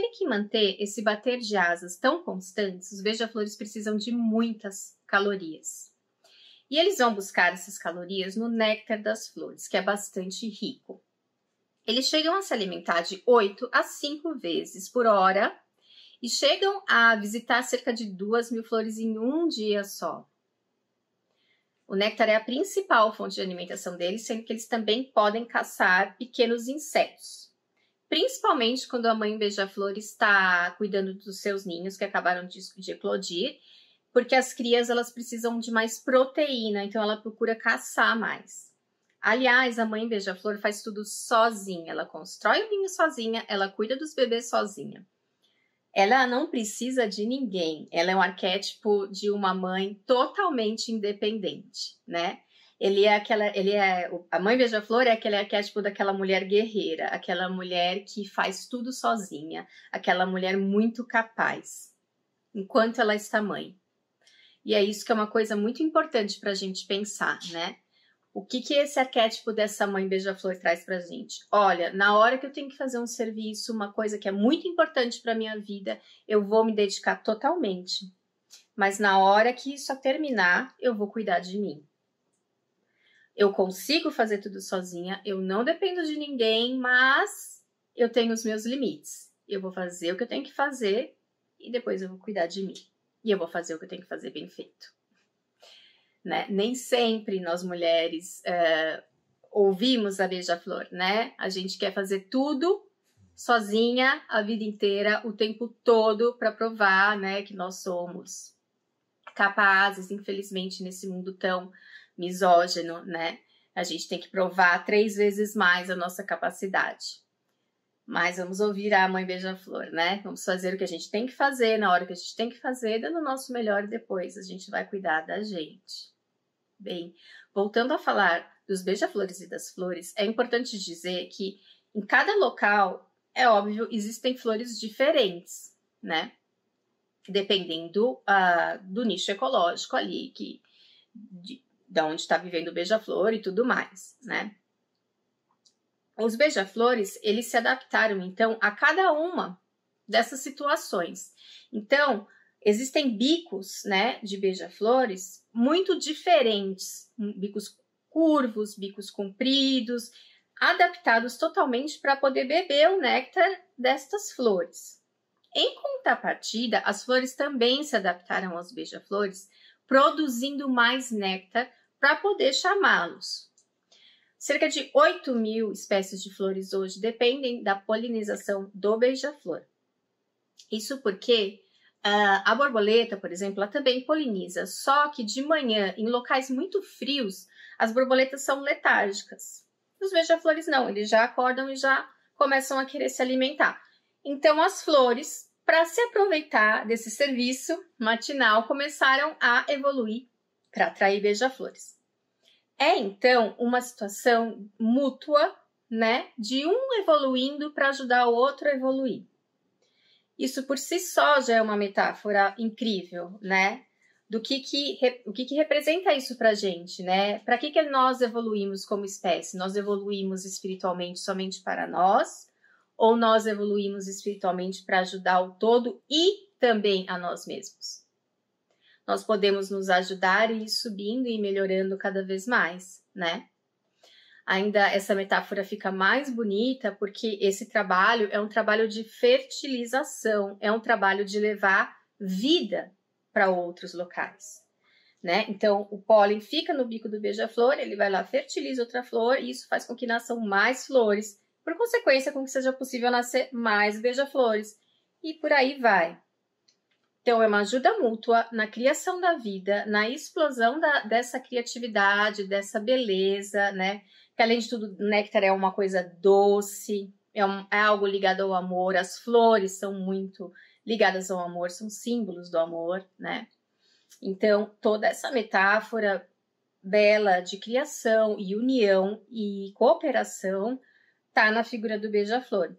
terem que manter esse bater de asas tão constantes, os beija-flores precisam de muitas calorias. E eles vão buscar essas calorias no néctar das flores, que é bastante rico. Eles chegam a se alimentar de 8 a 5 vezes por hora e chegam a visitar cerca de 2 mil flores em um dia só. O néctar é a principal fonte de alimentação deles, sendo que eles também podem caçar pequenos insetos principalmente quando a mãe beija-flor está cuidando dos seus ninhos que acabaram de, de eclodir, porque as crias elas precisam de mais proteína, então ela procura caçar mais. Aliás, a mãe beija-flor faz tudo sozinha, ela constrói o ninho sozinha, ela cuida dos bebês sozinha. Ela não precisa de ninguém. Ela é um arquétipo de uma mãe totalmente independente, né? ele é aquela, ele é a mãe beija-flor é aquele arquétipo daquela mulher guerreira, aquela mulher que faz tudo sozinha, aquela mulher muito capaz, enquanto ela está mãe. E é isso que é uma coisa muito importante para a gente pensar, né? O que, que esse arquétipo dessa mãe beija-flor traz para gente? Olha, na hora que eu tenho que fazer um serviço, uma coisa que é muito importante para minha vida, eu vou me dedicar totalmente. Mas na hora que isso terminar, eu vou cuidar de mim eu consigo fazer tudo sozinha, eu não dependo de ninguém, mas eu tenho os meus limites. Eu vou fazer o que eu tenho que fazer e depois eu vou cuidar de mim. E eu vou fazer o que eu tenho que fazer bem feito. Né? Nem sempre nós mulheres é, ouvimos a beija-flor, né? A gente quer fazer tudo sozinha a vida inteira, o tempo todo, para provar né, que nós somos capazes, infelizmente, nesse mundo tão misógino, né? A gente tem que provar três vezes mais a nossa capacidade. Mas vamos ouvir a mãe beija-flor, né? Vamos fazer o que a gente tem que fazer na hora que a gente tem que fazer, dando o nosso melhor e depois a gente vai cuidar da gente. Bem, voltando a falar dos beija-flores e das flores, é importante dizer que em cada local, é óbvio, existem flores diferentes, né? Dependendo uh, do nicho ecológico ali que, de, da onde está vivendo o beija-flor e tudo mais, né? Os beija-flores, eles se adaptaram então a cada uma dessas situações. Então, existem bicos, né, de beija-flores muito diferentes, hum, bicos curvos, bicos compridos, adaptados totalmente para poder beber o néctar destas flores. Em contrapartida, as flores também se adaptaram aos beija-flores, produzindo mais néctar para poder chamá-los. Cerca de 8 mil espécies de flores hoje dependem da polinização do beija-flor. Isso porque uh, a borboleta, por exemplo, ela também poliniza, só que de manhã, em locais muito frios, as borboletas são letárgicas. Os beija-flores não, eles já acordam e já começam a querer se alimentar. Então, as flores, para se aproveitar desse serviço matinal, começaram a evoluir para atrair beija-flores. É então uma situação mútua, né, de um evoluindo para ajudar o outro a evoluir. Isso por si só já é uma metáfora incrível, né? Do que que o que, que representa isso para gente, né? Para que que nós evoluímos como espécie? Nós evoluímos espiritualmente somente para nós, ou nós evoluímos espiritualmente para ajudar o todo e também a nós mesmos? nós podemos nos ajudar e ir subindo e melhorando cada vez mais, né? Ainda essa metáfora fica mais bonita porque esse trabalho é um trabalho de fertilização, é um trabalho de levar vida para outros locais. Né? Então, o pólen fica no bico do beija-flor, ele vai lá, fertiliza outra flor, e isso faz com que nasçam mais flores, por consequência, com que seja possível nascer mais beija-flores. E por aí vai. Então, é uma ajuda mútua na criação da vida, na explosão da, dessa criatividade, dessa beleza, né? Que além de tudo, néctar é uma coisa doce, é, um, é algo ligado ao amor. As flores são muito ligadas ao amor, são símbolos do amor, né? Então, toda essa metáfora bela de criação e união e cooperação tá na figura do beija-flor.